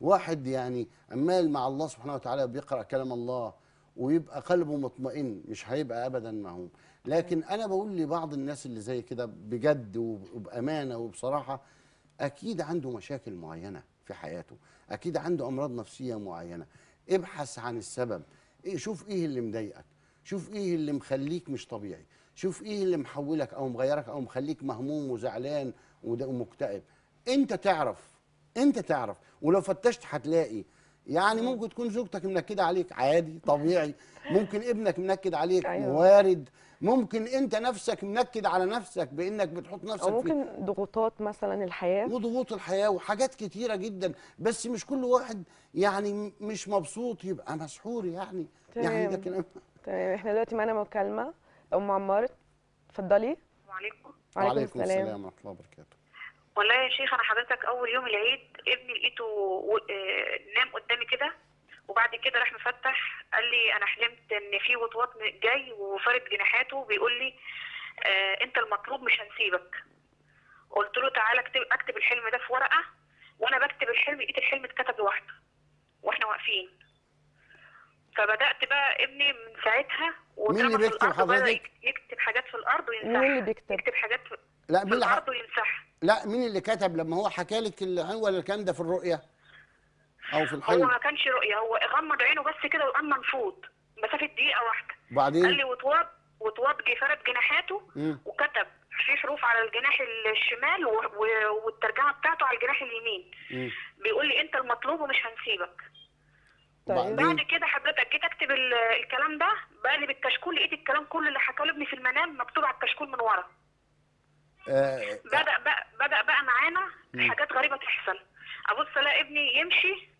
واحد يعني عمال مع الله سبحانه وتعالى بيقرا كلام الله ويبقى قلبه مطمئن مش هيبقى ابدا مهوم لكن انا بقول لبعض الناس اللي زي كده بجد وبامانه وبصراحه اكيد عنده مشاكل معينه في حياته اكيد عنده امراض نفسيه معينه ابحث عن السبب إيه، شوف ايه اللي مضايقك شوف ايه اللي مخليك مش طبيعي شوف ايه اللي محولك او مغيرك او مخليك مهموم وزعلان ومكتئب انت تعرف انت تعرف ولو فتشت هتلاقي يعني ممكن تكون زوجتك منكده عليك عادي طبيعي ممكن ابنك منكد عليك أيوه. وارد ممكن انت نفسك منكد على نفسك بانك بتحط نفسك أو ممكن في ضغوطات مثلا الحياه وضغوط الحياه وحاجات كتيره جدا بس مش كل واحد يعني مش مبسوط يبقى مسحور يعني, يعني تمام. يعني ده كلام تمام احنا دلوقتي معانا مكالمه ام عمار اتفضلي وعليكم وعليكم السلام, السلام ورحمه الله وبركاته والله يا شيخ انا حضرتك اول يوم العيد ابني لقيته آه، نام قدامي كده وبعد كده راح مفتح قال لي انا حلمت ان في وطواط جاي وفارد جناحاته بيقول لي آه انت المطلوب مش هنسيبك قلت له تعالى اكتب اكتب الحلم ده في ورقه وانا بكتب الحلم لقيت الحلم اتكتب لوحده واحنا واقفين فبدات بقى ابني من ساعتها مين اللي بيكتب حضرتك؟ يكتب حاجات في الارض وينسحها مين اللي بيكتب؟ يكتب حاجات في, لا مين في الارض وينسحها لا مين اللي كتب لما هو حكى لك ولا الكلام ده في الرؤيه؟ او في الحي هو ما كانش رؤيه هو غمض عينه بس كده وقام منفوض مسافه دقيقه واحده وبعدين قال لي واتوض جه فرد جناحاته وكتب في حروف على الجناح الشمال و... و... والترجمه بتاعته على الجناح اليمين م. بيقول لي انت المطلوب ومش هنسيبك طيب بعد كده حضرتك جيت اكتب الكلام ده بقلب الكشكول لقيت الكلام كله اللي حكاه ابني في المنام مكتوب على الكشكول من ورا آه، آه. بدا بقى بدا بقى معانا حاجات غريبه تحصل ابص الاقي ابني يمشي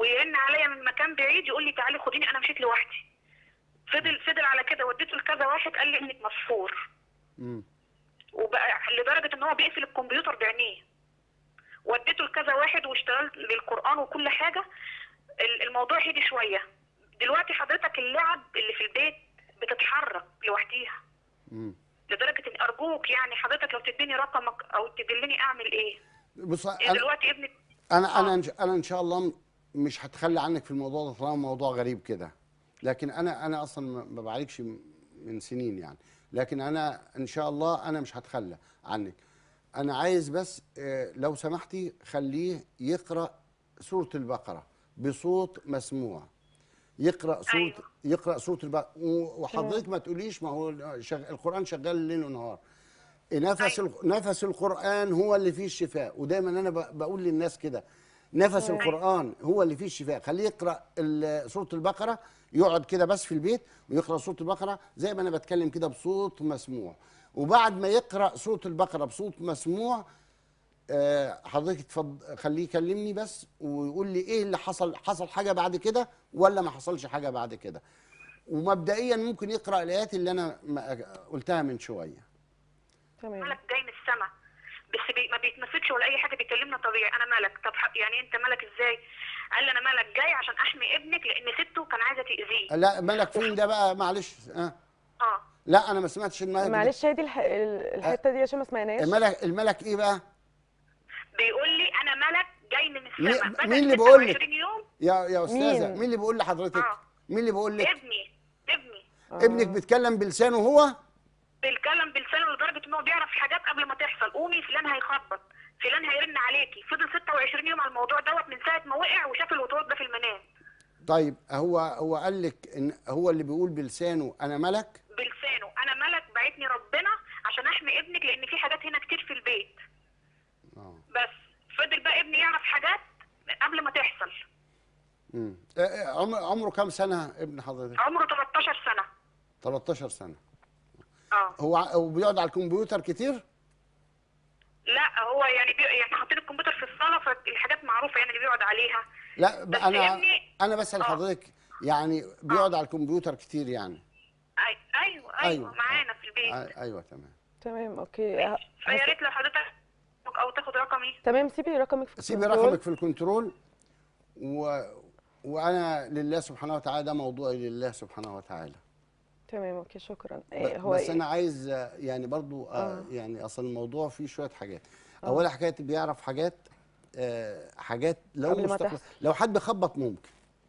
ويرن عليا من مكان بعيد يقول لي تعالي خديني انا مشيت لوحدي فضل فضل على كده وديته لكذا واحد قال لي انك مسفور وبقى لدرجه ان هو بيقفل الكمبيوتر بعينيه وديته لكذا واحد واشتغلت للقران وكل حاجه الموضوع هدي شويه دلوقتي حضرتك اللعب اللي في البيت بتتحرك لوحديها لدرجه ان ارجوك يعني حضرتك لو تديني رقمك او تدلني اعمل ايه بص إيه أنا دلوقتي ابنك انا انا آه. انا ان شاء الله مش هتخلي عنك في الموضوع ده طالما موضوع غريب كده لكن انا انا اصلا ما بعالجش من سنين يعني لكن انا ان شاء الله انا مش هتخلى عنك انا عايز بس آه، لو سمحتي خليه يقرا سوره البقره بصوت مسموع يقرا سوره أيوة. يقرا سوره البقره وحضرتك ما تقوليش ما هو القران شغال ليل ونهار نفس أيوة. نفس القران هو اللي فيه الشفاء ودايما انا بقول للناس كده نفس آه. القرآن هو اللي فيه الشفاء خليه يقرأ سورة البقرة يقعد كده بس في البيت ويقرأ سورة البقرة زي ما أنا بتكلم كده بصوت مسموع وبعد ما يقرأ سورة البقرة بصوت مسموع آه، حضرتك تفضل خليه يكلمني بس ويقول لي ايه اللي حصل حصل حاجه بعد كده ولا ما حصلش حاجه بعد كده ومبدئيا ممكن يقرا الايات اللي انا قلتها من شويه تمام جاي من السماء بس بي ما بيتمسكش ولا اي حاجه بيكلمنا طبيعي انا مالك طب يعني انت مالك ازاي؟ قال لي انا مالك جاي عشان احمي ابنك لان سته كان عايزه تاذيه لا مالك فين ده بقى معلش اه اه لا انا ما سمعتش المالك معلش هي دي الح... الحته دي عشان ما سمعناهاش الملك الملك ايه بقى؟ بيقول لي انا ملك جاي من السماء مين اللي بيقول لك؟ يا يا استاذه مين, مين اللي بيقول لحضرتك؟ آه. مين اللي بيقول لك؟ ابني ابني آه. ابنك بيتكلم بلسانه هو؟ بيتكلم بلسانه لدرجه ان هو بيعرف حاجات قبل ما تحصل قومي فلان هيخبط فلان هيرن عليكي فضل 26 يوم على الموضوع دوت من ساعه ما وقع وشاف الوتوات ده في المنام طيب هو هو قال لك ان هو اللي بيقول بلسانه انا ملك بلسانه انا ملك بعتني ربنا عشان احمي ابنك لان في حاجات هنا كتير في البيت اه بس فضل بقى ابني يعرف حاجات قبل ما تحصل امم عمره كام سنه ابن حضرتك عمره 13 سنه 13 سنه هو هو بيقعد على الكمبيوتر كتير؟ لا هو يعني بي... يعني حاطين الكمبيوتر في الصاله فالحاجات معروفه يعني اللي بيقعد عليها لا بس انا يعني... انا بسال آه. حضرتك يعني بيقعد على الكمبيوتر كتير يعني أي... ايوه ايوه, أيوة. معانا في البيت أي... ايوه تمام تمام اوكي أه، فيا ريت لو حضرتك او تاخد رقمي تمام سيبي رقمك في سيبي الكنترول سيبي رقمك في الكنترول و... وانا لله سبحانه وتعالى ده موضوعي لله سبحانه وتعالى تمام اوكي شكرا إيه هو بس إيه؟ انا عايز يعني برضو آه،, آه. يعني اصل الموضوع فيه شويه حاجات آه. اول حكايه بيعرف حاجات آه حاجات لو مستقل... لو حد بيخبط ممكن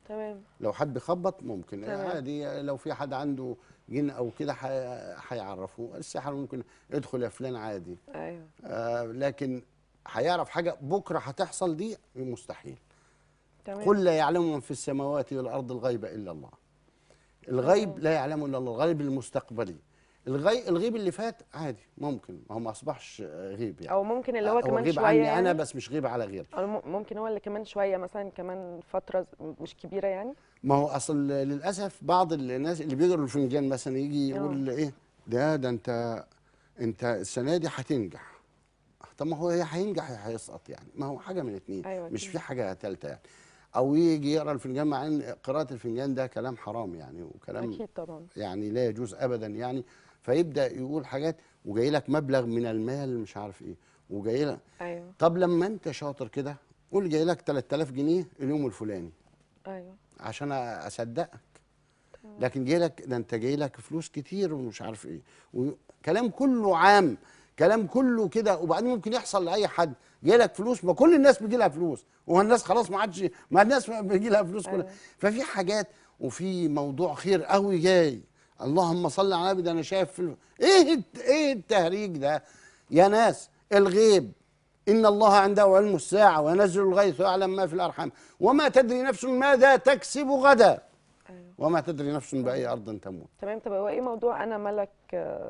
تمام لو حد بيخبط ممكن آه، عادي يعني لو في حد عنده جن او كده حيعرفه السحر ممكن ادخل يا فلان عادي ايوه آه لكن هيعرف حاجه بكره هتحصل دي مستحيل تمام قل لا يعلم من في السماوات والارض الغيب الا الله الغيب لا يعلمه الا الله الغيب المستقبلي الغي... الغيب اللي فات عادي ممكن هو ما اصبحش غيب يعني او ممكن اللي هو آه، كمان غيب شويه عني يعني انا بس مش غيب على غير أو ممكن هو اللي كمان شويه مثلا كمان فتره مش كبيره يعني ما هو اصل للاسف بعض الناس اللي بيجروا الفنجان مثلا يجي يقول أوه. ايه ده ده انت انت السنه دي هتنجح طب ما هو هينجح يا هيسقط يعني ما هو حاجه من اتنين أيوة مش في حاجه ثالثه يعني او يجي يقرا الفنجان مع ان قراءه الفنجان ده كلام حرام يعني وكلام اكيد طبعا يعني لا يجوز ابدا يعني فيبدا يقول حاجات وجاي لك مبلغ من المال مش عارف ايه وجاي لك ايوه طب لما انت شاطر كده قول جاي لك 3000 جنيه اليوم الفلاني ايوه عشان اصدقك لكن جاي لك ده انت جاي لك فلوس كتير ومش عارف ايه وكلام كله عام كلام كله كده وبعدين ممكن يحصل لاي حد جالك فلوس ما كل الناس بيجي لها فلوس وهو الناس خلاص ما عادش ما الناس بيجي لها فلوس كلها أيوة. ففي حاجات وفي موضوع خير قوي جاي اللهم صل على النبي ده انا شايف في ايه ايه التهريج ده يا ناس الغيب ان الله عنده علم الساعه وينزل الغيث ويعلم ما في الارحام وما تدري نفس ماذا تكسب غدا أيوة. وما تدري نفس باي ارض تموت تمام طب هو ايه موضوع انا ملك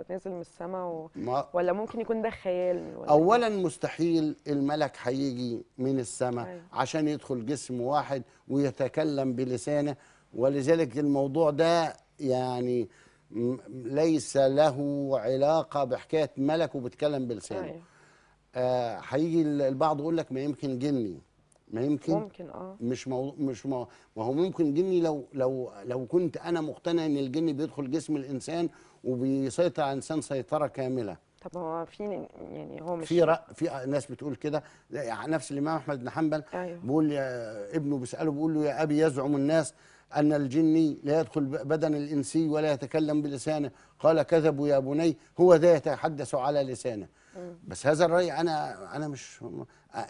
نازل من السماء و... ما... ولا ممكن يكون ده خيال إيه؟ اولا مستحيل الملك هيجي من السماء أيوة. عشان يدخل جسم واحد ويتكلم بلسانه ولذلك الموضوع ده يعني ليس له علاقه بحكايه ملك وبيتكلم بلسانه أيوة. آه هيجي البعض يقول لك ما يمكن جني ما يمكن ممكن اه مش مو... مش ما... مو... هو ممكن جني لو لو لو كنت انا مقتنع ان الجن بيدخل جسم الانسان وبيسيطر على الانسان سيطره كامله طب هو في يعني هو مش في ر... في ناس بتقول كده نفس الامام احمد بن حنبل أيوه. بيقول ابنه بيساله بيقول له يا ابي يزعم الناس أن الجني لا يدخل بدن الإنسي ولا يتكلم بلسانه قال كذبوا يا بني هو ذا يتحدث على لسانه بس هذا الرأي أنا أنا مش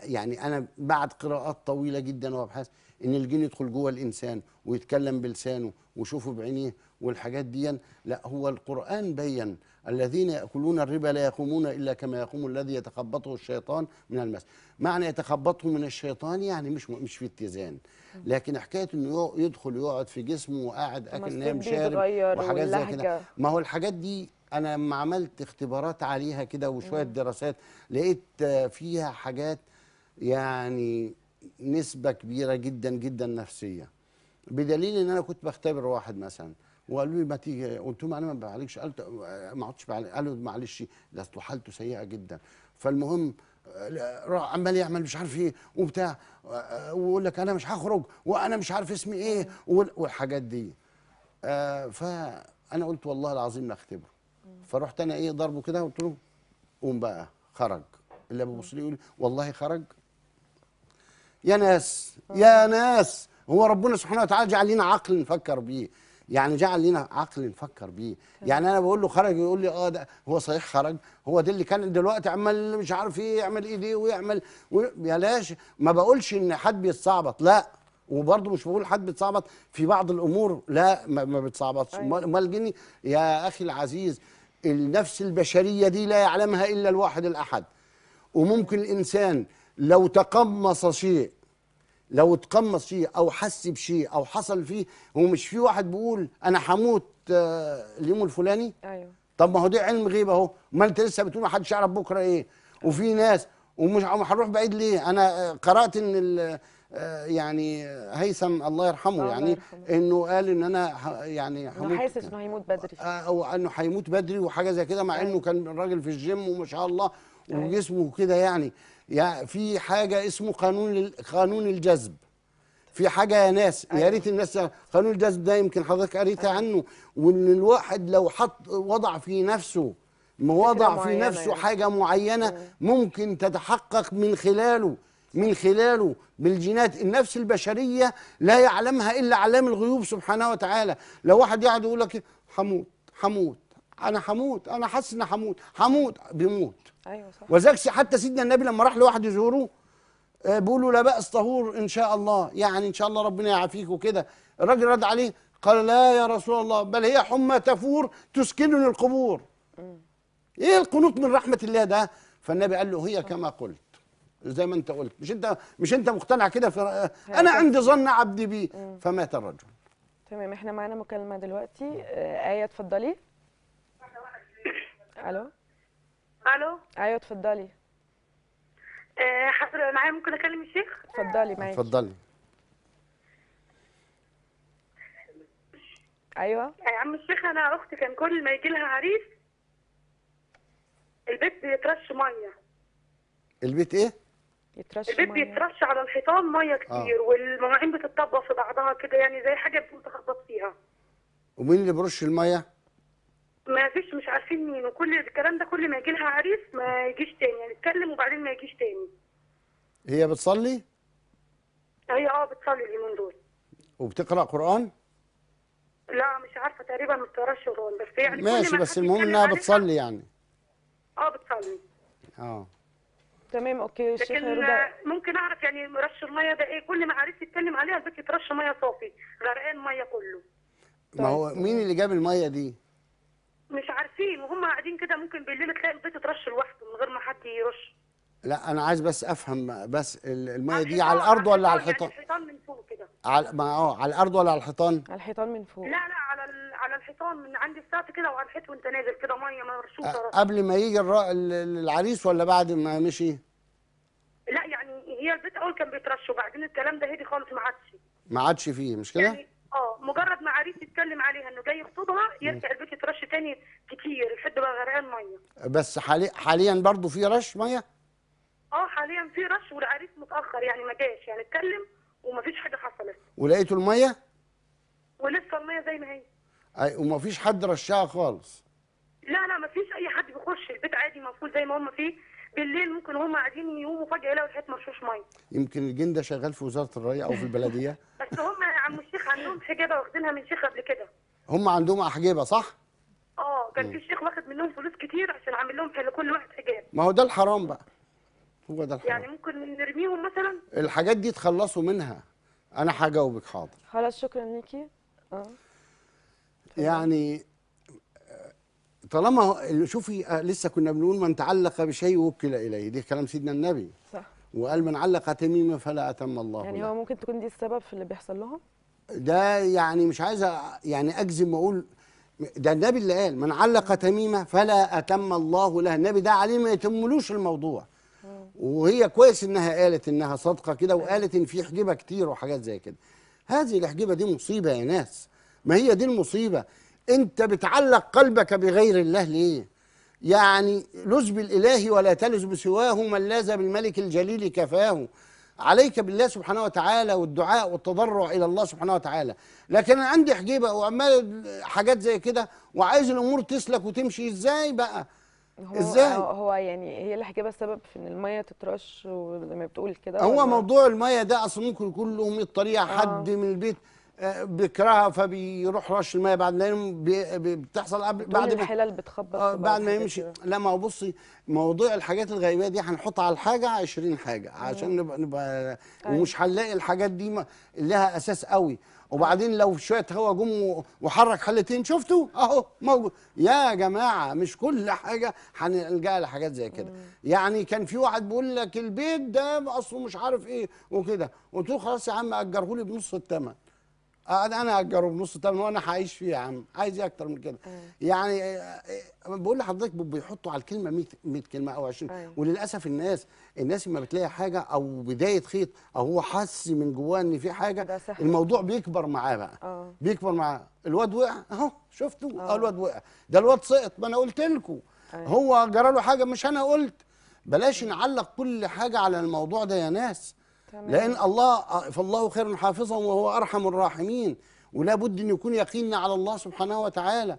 يعني أنا بعد قراءات طويلة جدا وأبحاث إن الجن يدخل جوه الإنسان ويتكلم بلسانه ويشوفه بعينيه والحاجات دي لا هو القرآن بين الذين يأكلون الربا لا يقومون إلا كما يقوم الذي يتخبطه الشيطان من المس معنى يتخبطه من الشيطان يعني مش مش في اتزان لكن حكايه انه يدخل ويقعد في جسمه وقاعد اكل نام شارب وحاجات زي كده ما هو الحاجات دي انا لما عملت اختبارات عليها كده وشويه دراسات لقيت فيها حاجات يعني نسبه كبيره جدا جدا نفسيه بدليل ان انا كنت بختبر واحد مثلا وقالوا لي ما تيجي قلت لهم انا ما بعالجش قلت ما بعالج قالوا معلش ده حالته سيئه جدا فالمهم عمال يعمل مش عارف ايه وبتاع ويقول لك انا مش هخرج وانا مش عارف اسمي ايه والحاجات دي آه، فانا قلت والله العظيم نختبره فرحت انا ايه ضربه كده قلت له قوم بقى خرج اللي بيبص لي يقول والله خرج يا ناس يا ناس هو ربنا سبحانه وتعالى جعل لنا عقل نفكر بيه يعني جعل لنا عقل نفكر بيه يعني انا بقول له خرج يقول لي اه ده هو صحيح خرج هو ده اللي كان دلوقتي عمال مش عارف ايه يعمل ايديه ويعمل بلاش ما بقولش ان حد بيتصعبط لا وبرضه مش بقول حد بيتصعبط في بعض الامور لا ما بتصعبطش أيوة. امال جني يا اخي العزيز النفس البشريه دي لا يعلمها الا الواحد الاحد وممكن الانسان لو تقمص شيء لو اتقمص شيء او حس بشيء او حصل فيه هو مش في واحد بيقول انا هموت آه، اليوم الفلاني ايوه طب ما هو ده علم غيب اهو ما انت لسه بتقول ما حدش يعرف بكره ايه وفي ناس ومش هنروح بعيد ليه انا آه، قرات ان آه، يعني هيثم الله يرحمه الله يعني يرحمه. انه قال ان انا يعني انه حاسس انه هيموت بدري او انه هيموت بدري وحاجه زي كده مع انه أيوه. كان راجل في الجيم وما شاء الله أيوه. وجسمه كده يعني يعني في حاجه اسمه قانون قانون الجذب في حاجه يا ناس يا أيوه. ريت الناس قانون الجذب ده يمكن حضرتك قريت عنه وان الواحد لو حط وضع في نفسه وضع في نفسه يعني. حاجه معينه ممكن تتحقق من خلاله من خلاله بالجينات النفس البشريه لا يعلمها الا علام الغيوب سبحانه وتعالى لو واحد يقعد يقول لك حموت حموت انا هموت انا حاسس ان هموت هموت بيموت ايوه صح وزكسي حتى سيدنا النبي لما راح لواحد يزوره آه، بيقولوا لا بأس طهور ان شاء الله يعني ان شاء الله ربنا يعافيك وكده الراجل رد عليه قال لا يا رسول الله بل هي حمى تفور تسكنني القبور م. ايه القنوط من رحمه الله ده فالنبي قال له هي كما قلت زي ما انت قلت مش انت مش انت مقتنع كده في يعني انا عندي ظن عبدي بيه فمات الرجل تمام احنا معانا مكالمه دلوقتي آه، ايه اتفضلي الو الو ايوه اتفضلي آه حضرتك معايا ممكن اكلم الشيخ اتفضلي معايا اتفضلي ايوه يا آه، عم الشيخ انا اختي كان كل ما يجي لها عريس البيت بيترش ميه البيت ايه يترش البيت بيترش على الحيطان ميه كتير آه. والمواعين بتتطبق في بعضها كده يعني زي حاجه بتتخبط فيها ومين اللي برش الميه ما فيش مش عارفين مين وكل الكلام ده كل ما يجي لها عريس ما يجيش تاني يعني نتكلم وبعدين ما يجيش تاني هي بتصلي؟ هي اه بتصلي اليومين دول وبتقرا قران؟ لا مش عارفه تقريبا ما بتقراش قران بس يعني ماشي بس المهم انها بتصلي يعني اه بتصلي اه تمام اوكي لكن ممكن اعرف يعني رش الميه ده ايه كل ما عريس يتكلم عليها البيت يترش ميه صافي غرقان ميه كله ما هو طيب. مين اللي جاب الميه دي؟ مش عارفين وهم قاعدين كده ممكن بالليل تلاقي البيت اترش لوحده من غير ما حد يرش لا انا عايز بس افهم بس الميه دي على الارض ولا على الحيطان يعني الحيطان من فوق كده على ما اه على الارض ولا على الحيطان على الحيطان من فوق لا لا على ال... على الحيطان من عند السقف كده وعلى الحيط وانت نازل كده ميه مرشوشه قبل ما يجي الر... العريس ولا بعد ما مشي لا يعني هي البيت اول كان بيترش وبعدين الكلام ده هدي خالص ما عادش ما عادش فيه مش كده يعني اه مجرد ما عريس يتكلم عليها انه جاي يخطبها يرجع البيت يترش تاني كتير الحد بقى غرقان ميه بس حالي حاليا برضه في رش ميه؟ اه حاليا في رش والعريس متاخر يعني ما جاش يعني اتكلم ومفيش حاجه حصلت ولقيتوا الميه؟ ولسه الميه زي ما هي اي ومفيش حد رشها خالص لا لا مفيش اي حد بيخش البيت عادي مقفول زي ما هم فيه بالليل ممكن هم قاعدين يقوموا فجاه يلاقوا الحيط مرشوش ميه يمكن الجن ده شغال في وزاره الري او في البلديه بس هم يا عم الشيخ عندهم حجابه واخدينها من شيخ قبل كده هم عندهم احجابه صح؟ اه كان في الشيخ واخد منهم فلوس كتير عشان عامل لهم لكل واحد حجاب ما هو ده الحرام بقى هو ده الحرام يعني ممكن نرميهم مثلا الحاجات دي تخلصوا منها انا هجاوبك حاضر خلاص شكرا ليكي اه يعني طالما شوفي آه، لسه كنا بنقول من تعلق بشيء وكل اليه ده كلام سيدنا النبي صح وقال من علق تميما فلا اتم الله يعني له. هو ممكن تكون دي السبب في اللي بيحصل لهم ده يعني مش عايز يعني اجزم واقول ده النبي اللي قال من علق تميمه فلا اتم الله له النبي ده عليه ما يتملوش الموضوع وهي كويس انها قالت انها صادقه كده وقالت ان في حجبه كتير وحاجات زي كده هذه الحجبه دي مصيبه يا ناس ما هي دي المصيبه انت بتعلق قلبك بغير الله ليه يعني لز بالإله ولا تلز بسواه من لاز بالملك الجليل كفاه عليك بالله سبحانه وتعالى والدعاء والتضرع إلى الله سبحانه وتعالى لكن أنا عندي حجيبة وعمال حاجات زي كده وعايز الأمور تسلك وتمشي إزاي بقى هو ازاي هو هو يعني هي حجيبه السبب في ان الميه تترش وزي ما بتقول كده هو موضوع الميه ده اصلا ممكن يكون له 100 طريقه آه. حد من البيت بيكرهها فبيروح رش الميه بعد ما بتحصل قبل بعد ما الحلال بتخبط آه، بعد ما يمشي لا ما هو بصي موضوع الحاجات الغيبيه دي هنحط على الحاجه 20 حاجه عشان نبقى نبقى أيوة. ومش هنلاقي الحاجات دي لها اساس قوي وبعدين لو شويه هوا جم وحرك حلتين شفتوا اهو موجود يا جماعه مش كل حاجه هنلجا لحاجات زي كده يعني كان في واحد بيقول لك البيت ده اصله مش عارف ايه وكده قلت له خلاص يا عم اجره لي بنص الثمن قاعد انا هاجره بنص تمن وانا هعيش فيه يا عم عايز ايه اكتر من كده آه. يعني آه، آه، بقول لحضرتك بيحطوا على الكلمه 100 كلمه او 20 أيوة. وللاسف الناس الناس لما بتلاقي حاجه او بدايه خيط او هو حس من جواه ان في حاجه الموضوع بيكبر معاه بقى بيكبر معاه الواد وقع اهو شفتوا اه الواد وقع ده الواد سقط ما انا قلت لكم أيوه. هو جرى له حاجه مش انا قلت بلاش نعلق كل حاجه على الموضوع ده يا ناس لأن الله فالله خير حافظا وهو أرحم الراحمين ولا بد أن يكون يقيننا على الله سبحانه وتعالى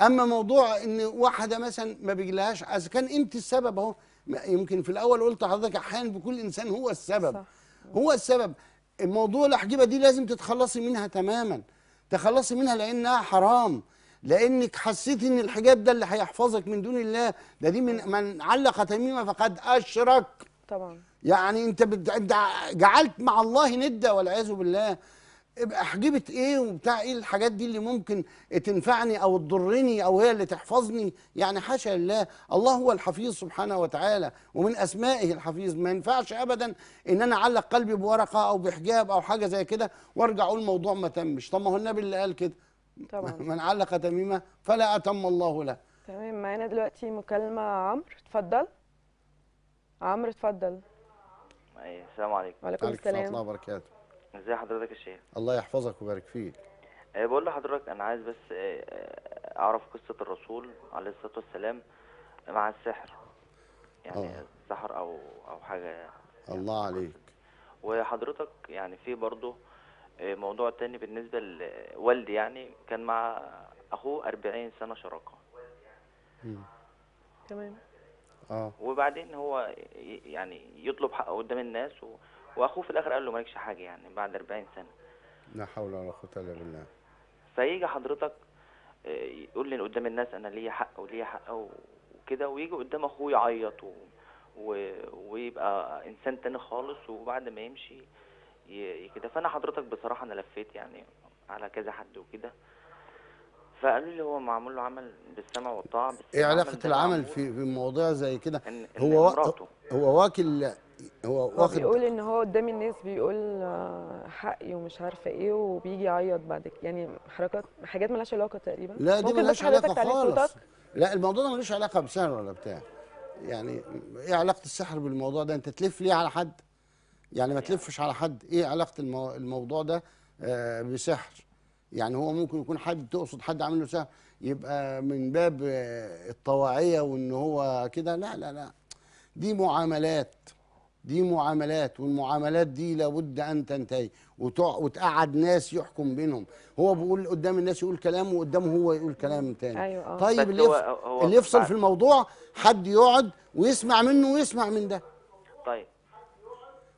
أما موضوع أن واحدة مثلا ما بيجيلهاش إذا كان أنت السبب أهو يمكن في الأول قلت لحضرتك أحيانا بيكون الإنسان هو السبب صح. هو السبب الموضوع الأحجبة دي لازم تتخلصي منها تماما تخلصي منها لأنها حرام لانك حسيتي ان الحجاب ده اللي هيحفظك من دون الله ده دي من من علق تميمه فقد اشرك طبعا يعني انت انت جعلت مع الله نده والعياذ بالله احجبه ايه وبتاع ايه الحاجات دي اللي ممكن تنفعني او تضرني او هي اللي تحفظني يعني حاشا لله الله هو الحفيظ سبحانه وتعالى ومن اسمائه الحفيظ ما ينفعش ابدا ان انا اعلق قلبي بورقه او بحجاب او حاجه زي كده وارجع اقول الموضوع ما تمش طب ما هو النبي اللي قال كده طبعا من علق تميمه فلا اتم الله له تمام معانا دلوقتي مكالمه عمرو اتفضل عمرو اتفضل السلام عليكم وعليكم السلام ورحمه الله وبركاته ازي حضرتك يا شيخ الله يحفظك ويبارك فيك أه، بقول لحضرتك انا عايز بس أه، أه، اعرف قصه الرسول عليه الصلاه والسلام مع السحر يعني أوه. السحر او او حاجه يعني الله عليك وحضرتك يعني في برضه موضوع تاني بالنسبه لوالدي يعني كان مع اخوه 40 سنه شراكه تمام اه وبعدين هو يعني يطلب حقه قدام الناس و... واخوه في الاخر قال له مالكش حاجه يعني بعد 40 سنه لا حول ولا قوه الا بالله فيجي حضرتك آه، يقول لي قدام الناس انا ليا حق وليا حق وكده ويجي قدام اخوه يعيط و... و... ويبقى انسان تاني خالص وبعد ما يمشي ي... كده فانا حضرتك بصراحه انا لفيت يعني على كذا حد وكده فقالوا لي هو معمول له عمل بالسمع والطاعه بس ايه علاقه العمل في في مواضيع زي كده هو مراته. هو واكل هو واخد بيقول ان هو قدام الناس بيقول آه، حقي ومش عارفه ايه وبيجي يعيط بعد كده يعني حركات حاجات مالهاش علاقه تقريبا لا دي مالهاش علاقه خالص لا الموضوع ده ملوش علاقه بسحر ولا بتاع يعني ايه علاقه السحر بالموضوع ده انت تلف ليه على حد يعني ما تلفش على حد ايه علاقه المو... الموضوع ده آه بسحر يعني هو ممكن يكون حد تقصد حد عامل له سهم يبقى من باب آه، الطواعيه وان هو كده لا لا لا دي معاملات دي معاملات والمعاملات دي لابد ان تنتهي وتقعد ناس يحكم بينهم هو بيقول قدام الناس يقول كلام وقدامه هو يقول كلام تاني أيوة. آه. طيب اللي, هو هو اللي يفصل في الموضوع حد يقعد ويسمع منه ويسمع من ده طيب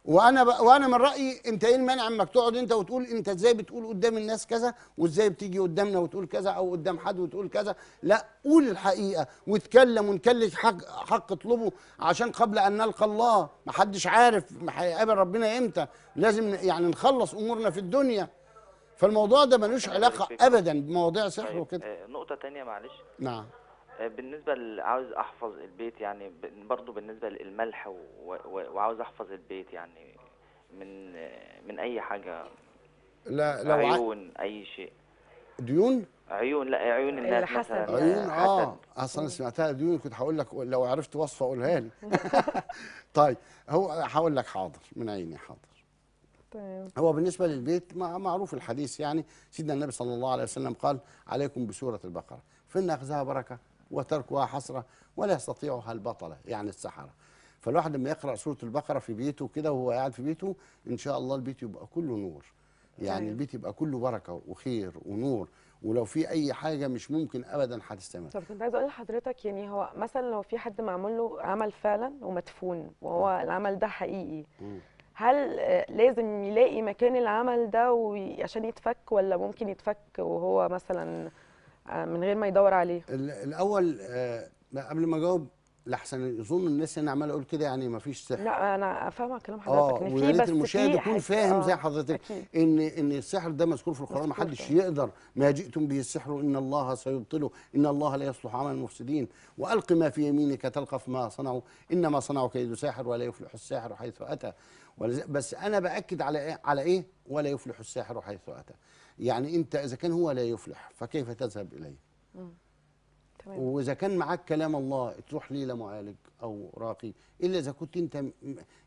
وانا ب... وانا من رايي انت ايه المانع انك تقعد انت وتقول انت ازاي بتقول قدام الناس كذا وازاي بتيجي قدامنا وتقول كذا او قدام حد وتقول كذا لا قول الحقيقه واتكلم ونكلش حق حق اطلبه عشان قبل ان نلقى الله ما حدش عارف هيقابل ربنا امتى لازم يعني نخلص امورنا في الدنيا فالموضوع ده ملوش علاقه ابدا بمواضيع سحر طيب، وكده آه، نقطه ثانيه معلش نعم آه، بالنسبة عاوز أحفظ البيت يعني برضو بالنسبة للملح وعاوز أحفظ البيت يعني من من أي حاجة لا لو عيون أي شيء ديون؟ عيون لا عيون الناس مثلا يعني. عيون اه اصلا سمعتها ديون كنت هقول لك لو عرفت وصفه قولها لي طيب هو هقول لك حاضر من عيني حاضر طيب هو بالنسبه للبيت معروف الحديث يعني سيدنا النبي صلى الله عليه وسلم قال عليكم بسوره البقره فين اخذها بركه وتركها حسرة ولا يستطيعها البطلة يعني السحرة فالواحد لما يقرأ سورة البقرة في بيته كده وهو قاعد في بيته إن شاء الله البيت يبقى كله نور يعني أيوة. البيت يبقى كله بركة وخير ونور ولو في أي حاجة مش ممكن أبدا هتستمر طب كنت عايزة أقول لحضرتك يعني هو مثلا لو في حد معمول له عمل فعلا ومدفون وهو العمل ده حقيقي م. هل لازم يلاقي مكان العمل ده عشان يتفك ولا ممكن يتفك وهو مثلا آه، من غير ما يدور عليه الاول آه، قبل ما اجاوب لحسن يظن الناس انا عمال اقول كده يعني ما فيش سحر لا انا فاهمه كلام آه، حضرتك ان في بس المشاهد يكون فاهم زي حضرتك أكيد. ان ان السحر ده مذكور في القران ما حدش يقدر ما جئتم به السحر ان الله سيبطله ان الله لا يصلح عمل المفسدين والق ما في يمينك تلقف ما صنعوا انما صنعوا كيد ساحر ولا يفلح الساحر حيث اتى بس انا باكد على ايه على ايه ولا يفلح الساحر حيث اتى يعني انت اذا كان هو لا يفلح فكيف تذهب اليه واذا كان معاك كلام الله تروح لي لمعالج او راقي الا اذا كنت انت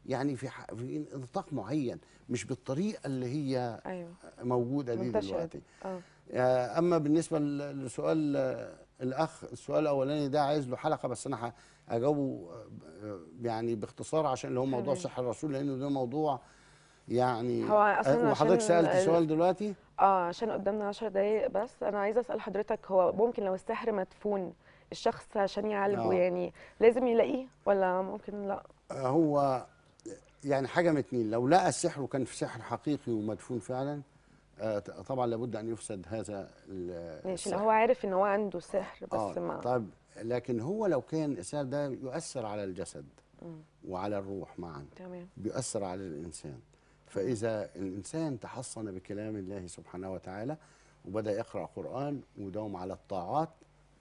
يعني في في نطاق معين مش بالطريقه اللي هي أيوة. موجوده دي دلوقتي أوه. آه، اما بالنسبه لسؤال الاخ السؤال الاولاني ده عايز له حلقه بس انا هجاوبه آه، يعني باختصار عشان اللي هو موضوع صحه الرسول لانه ده موضوع يعني هو اصلا أه، وحضرتك سالت سؤال دلوقتي اه عشان قدامنا 10 دقايق بس انا عايزه اسال حضرتك هو ممكن لو السحر مدفون الشخص عشان يعالجه آه. يعني لازم يلاقيه ولا ممكن لا آه، هو يعني حاجه من اتنين لو لقى السحر وكان في سحر حقيقي ومدفون فعلا طبعا لابد ان يفسد هذا ماشي هو عارف ان هو عنده سحر بس آه. ما طب لكن هو لو كان السحر ده يؤثر على الجسد وعلى الروح معا تمام بيؤثر على الانسان فإذا الإنسان تحصن بكلام الله سبحانه وتعالى وبدأ يقرأ قرآن وداوم على الطاعات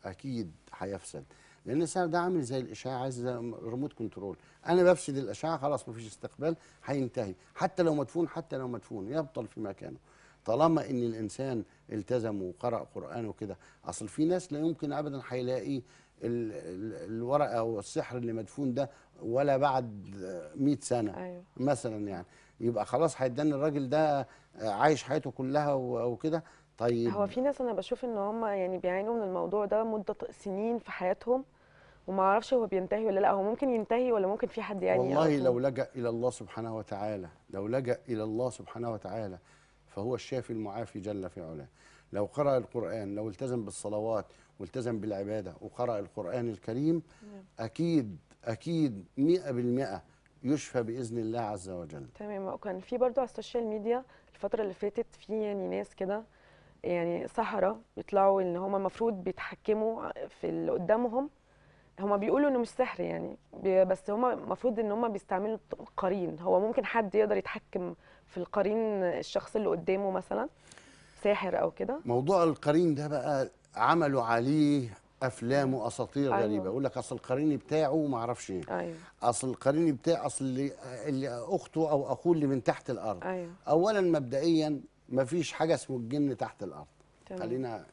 أكيد هيفسد لأن السبب ده عامل زي الإشاعة عايز ريموت كنترول أنا بفسد الإشاعة خلاص مفيش استقبال هينتهي حتى لو مدفون حتى لو مدفون يبطل في مكانه طالما ان الانسان التزم وقرا قران وكده اصل في ناس لا يمكن ابدا هيلاقي الورقه والسحر اللي مدفون ده ولا بعد 100 سنه أيوة. مثلا يعني يبقى خلاص هيدان الراجل ده آه، عايش حياته كلها وكده طيب هو في ناس انا بشوف ان هم يعني بيعانوا من الموضوع ده مده سنين في حياتهم وما اعرفش هو بينتهي ولا لا هو ممكن ينتهي ولا ممكن في حد يعني والله لو لجأ الى الله سبحانه وتعالى لو لجأ الى الله سبحانه وتعالى فهو الشافي المعافي جل في علاه لو قرأ القرآن لو التزم بالصلوات والتزم بالعبادة وقرأ القرآن الكريم نعم. أكيد أكيد 100% يشفى باذن الله عز وجل تمام وكان في برضو على السوشيال ميديا الفتره اللي فاتت في يعني ناس كده يعني سحره بيطلعوا ان هم المفروض بيتحكموا في اللي قدامهم هما بيقولوا انه مش سحر يعني بس هما المفروض ان هما بيستعملوا قرين هو ممكن حد يقدر يتحكم في القرين الشخص اللي قدامه مثلا ساحر او كده موضوع القرين ده بقى عملوا عليه افلام واساطير أيوة. غريبه يقول لك اصل القريني بتاعه ما اعرفش ايه أيوة. اصل القريني بتاع اصل اللي, اللي اخته او اخوه اللي من تحت الارض أيوة. اولا مبدئيا ما فيش حاجه اسمه الجن تحت الارض تمام. خلينا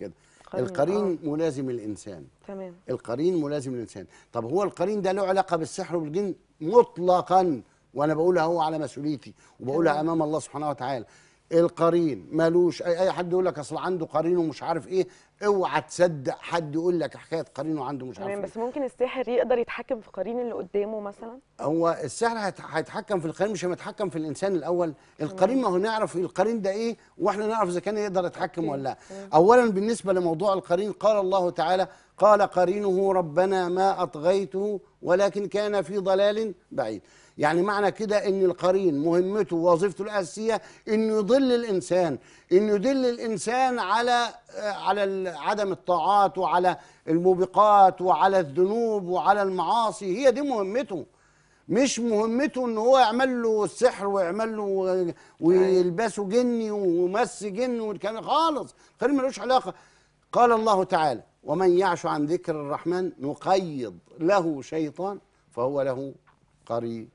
كده القرين آه. ملازم الانسان تمام القرين ملازم الانسان طب هو القرين ده له علاقه بالسحر والجن مطلقا وانا بقولها هو على مسؤوليتي وبقولها تمام. امام الله سبحانه وتعالى القرين مالوش اي اي حد يقول لك اصل عنده قرين ومش عارف ايه اوعى تصدق حد يقول لك حكايه قرين وعنده مش عارف تمام إيه. بس إيه. ممكن الساحر يقدر يتحكم في قرين اللي قدامه مثلا هو الساحر هيتحكم في القرين مش هيتحكم في الانسان الاول القرين ما هو نعرف القرين ده ايه واحنا نعرف اذا كان يقدر يتحكم ولا لا اولا بالنسبه لموضوع القرين قال الله تعالى قال قرينه ربنا ما اطغيته ولكن كان في ضلال بعيد يعني معنى كده ان القرين مهمته ووظيفته الاساسيه انه يضل الانسان انه يدل الانسان على آه، على عدم الطاعات وعلى الموبقات وعلى الذنوب وعلى المعاصي هي دي مهمته مش مهمته ان هو يعمل له السحر ويعمل له أيوه. ويلبسه جني ومس جن والكلام خالص خير ملوش علاقه قال الله تعالى ومن يعش عن ذكر الرحمن نقيض له شيطان فهو له قريب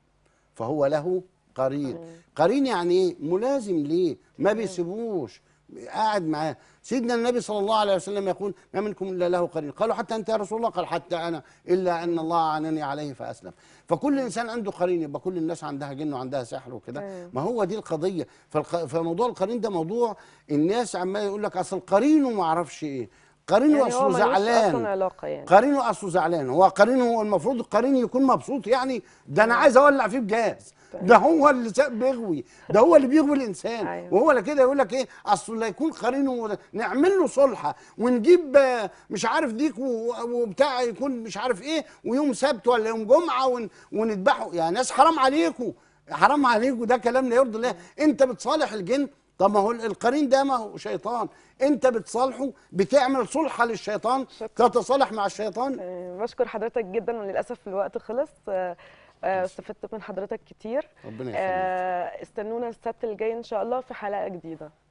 فهو له قرين آه. قرين يعني ايه ملازم ليه ما آه. بيسيبوش قاعد معاه سيدنا النبي صلى الله عليه وسلم يقول ما منكم الا له قرين قالوا حتى انت يا رسول الله قال حتى انا الا ان الله اعانني عليه فاسلم فكل انسان عنده قرين يبقى كل الناس عندها جن وعندها سحر وكده آه. ما هو دي القضيه فموضوع القرين ده موضوع الناس عمال يقول لك اصل قرينه ما اعرفش ايه قرينه يعني اصله زعلان علاقة يعني. قرينه اصله زعلان هو قرينه المفروض القرين يكون مبسوط يعني ده انا نعم. عايز اولع فيه بجاز طيب. ده هو اللي بيغوي ده هو اللي بيغوي الانسان أيوة. وهو لا كده يقول لك ايه اصله لا يكون قرينه نعمل له صلحه ونجيب آه، مش عارف ديك وبتاع يكون مش عارف ايه ويوم سبت ولا يوم جمعه ونذبحه يا يعني ناس حرام عليكم حرام عليكم ده كلام لا يرضي الله نعم. انت بتصالح الجن طب ما هو القرين ده ما هو شيطان انت بتصالحه بتعمل صلحه للشيطان شكرا. تتصالح مع الشيطان آه، بشكر حضرتك جدا وللاسف الوقت خلص آه، آه، استفدت من حضرتك كتير ربنا يخليك استنونا السبت الجاي ان شاء الله في حلقه جديده